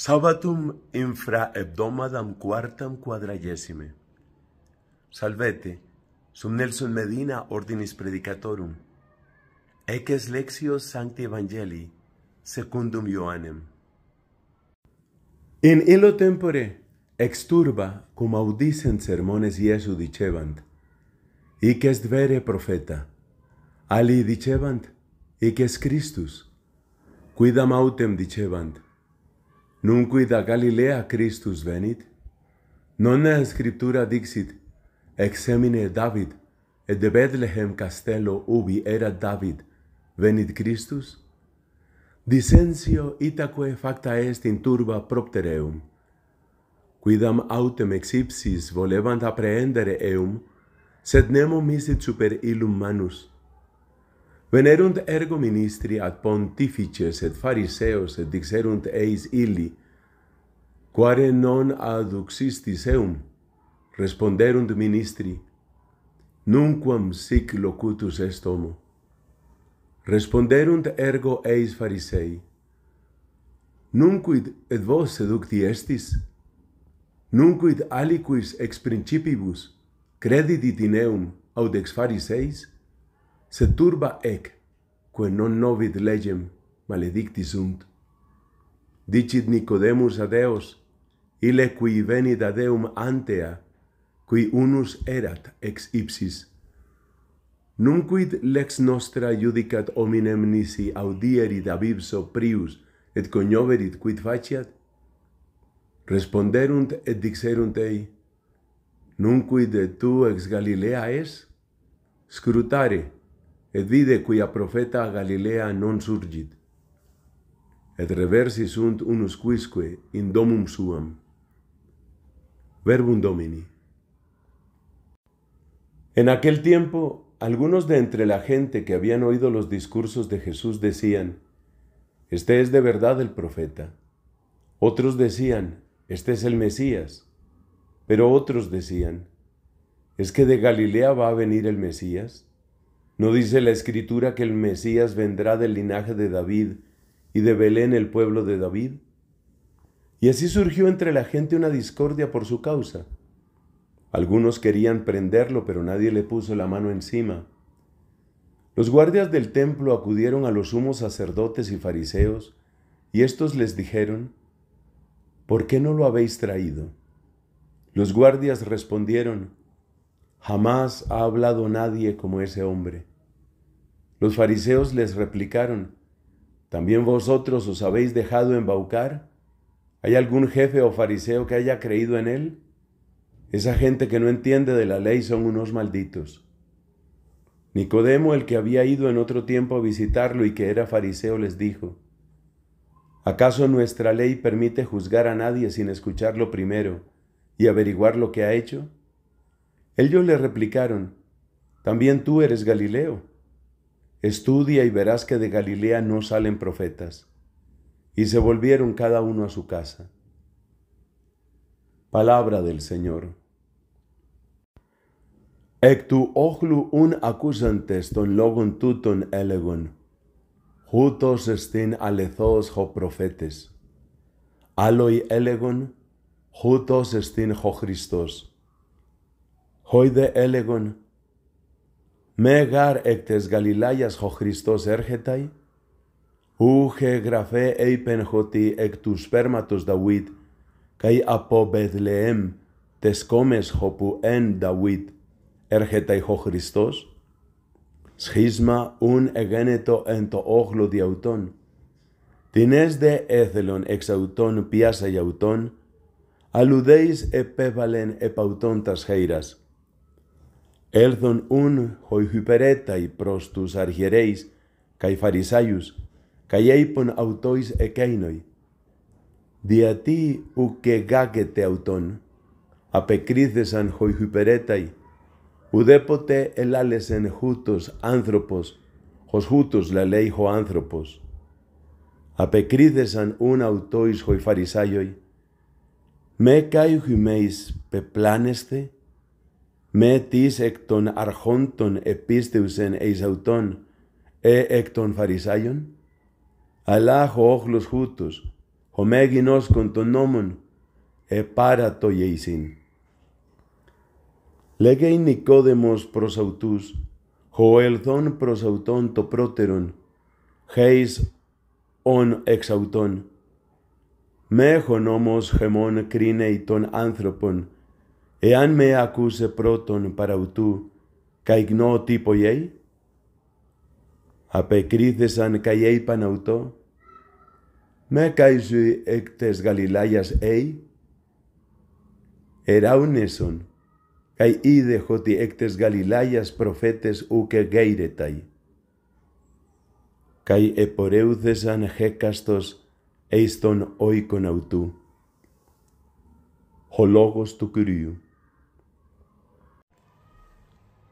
SABATUM infra hebdomadam quartam quadragesime. Salvete, sum Nelson Medina ordinis predicatorum. Eces lexio sancti evangelii secundum Ioannem. In illo tempore exturba cum audicent sermones Iesu dicebant, ic est vere profeta, ali dicebant, ic est Christus, quidam autem dicebant, Nunqui a Galilea Christus venit? Non ne scriptura dixit, Examine David, et de Bethlehem castello ubi era David, venit Christus? Dicensio itaque facta est in turba propter eum. Quidam autem ex ipsis volebant apprehendere eum, sed nemo misit super illum manus, Venerunt ergo ministri ad pontifices et fariseos et dixerunt eis illi, quare non aduxistis eum? Responderunt ministri, nunquam sic locutus est homo. Responderunt ergo eis farisei, nunquid et vos seducti estis? Nunquid aliquis ex principibus credidit in eum aud ex fariseis? se turba ec quo non novit legem maledicti sunt dicit nicodemus ad eos ile qui venit ad eum antea qui unus erat ex ipsis non quid lex nostra iudicat hominem nisi audieri da bibso prius et cognoverit quid faciat responderunt et dixerunt ei non quid tu ex galilea es scrutare ed vide a profeta Galilea non surgit, et reversi sunt unus quisque in domum suam. Verbum Domini. En aquel tiempo, algunos de entre la gente que habían oído los discursos de Jesús decían, Este es de verdad el profeta. Otros decían, Este es el Mesías. Pero otros decían, ¿es que de Galilea va a venir el Mesías? ¿No dice la escritura que el Mesías vendrá del linaje de David y de Belén el pueblo de David? Y así surgió entre la gente una discordia por su causa. Algunos querían prenderlo, pero nadie le puso la mano encima. Los guardias del templo acudieron a los sumos sacerdotes y fariseos, y estos les dijeron, ¿por qué no lo habéis traído? Los guardias respondieron, Jamás ha hablado nadie como ese hombre. Los fariseos les replicaron, ¿también vosotros os habéis dejado embaucar? ¿Hay algún jefe o fariseo que haya creído en él? Esa gente que no entiende de la ley son unos malditos. Nicodemo, el que había ido en otro tiempo a visitarlo y que era fariseo, les dijo, ¿acaso nuestra ley permite juzgar a nadie sin escucharlo primero y averiguar lo que ha hecho? Ellos le replicaron, también tú eres Galileo. Estudia y verás que de Galilea no salen profetas. Y se volvieron cada uno a su casa. Palabra del Señor. Ectu tu un acusantes ton logon tuton elegon, jutos estin alethos jo profetes. Aloi elegon, jutos estin jo Christos. Χόιδε έλεγον «Μέγαρ εκ της Γαλιλαίας ο Χριστός έρχεται, ούχε γραφέ έιπεν χωτι εκ του σπέρματος Δαουίτ καί από Μπεθλεέμ τες κόμες χωπού εν Δαουίτ έρχεται ο Χριστός, σχίσμα ούν εγένετο εν το όχλο διαουτών, την έσδε έθελον εξ αυτών πιάσα γιαουτών, αλλουδέης επέβαλεν επαουτών τας χέρας. Έλθον ούν οἱ προς τους αρχιερέης καί φαρισάιους, καί έιπον αυτοίς εκέινοι. Διατί ουκ εγάγεται αυτον, απεκρίθεσαν οἱ ουδέποτε ελάλεσεν χούτος άνθρωπος, χος χούτος λαλέει ο άνθρωπος. Απεκρίθεσαν ούν αυτοίς οἱ φαρισάιοι, με καί πεπλάνεστε, πεπλάνεσθε, με τις εκ των αρχόντων επίστευσεν εις ε εκ των Φαρισάιων, αλλά ο όχλος χούτος, ο μέγινος κον των νόμων, ε, πάρα το γεϊσίν. Λέγε η Νικόδεμος προς αυτούς, ο ελθόν προς το πρώτερον, χέις ον εξ αυτόν. Μέχον όμως χεμόν κρίνει των άνθρωπον, εάν με ακούσε πρώτον παραουτού, καιγνώ τύπο γέι. Απεκρίθεσαν καί ει παναουτό, με καίσου εκ τες Γαλιλάιας ει. Εράουνεσον, καί είδε ότι εκ τες Γαλιλάιας προφέτες ουκε γέιρεταϊ. Καί επορεύθεσαν χέκαστος εις τον οίκον αυτού. Ο λόγος του Κυρίου.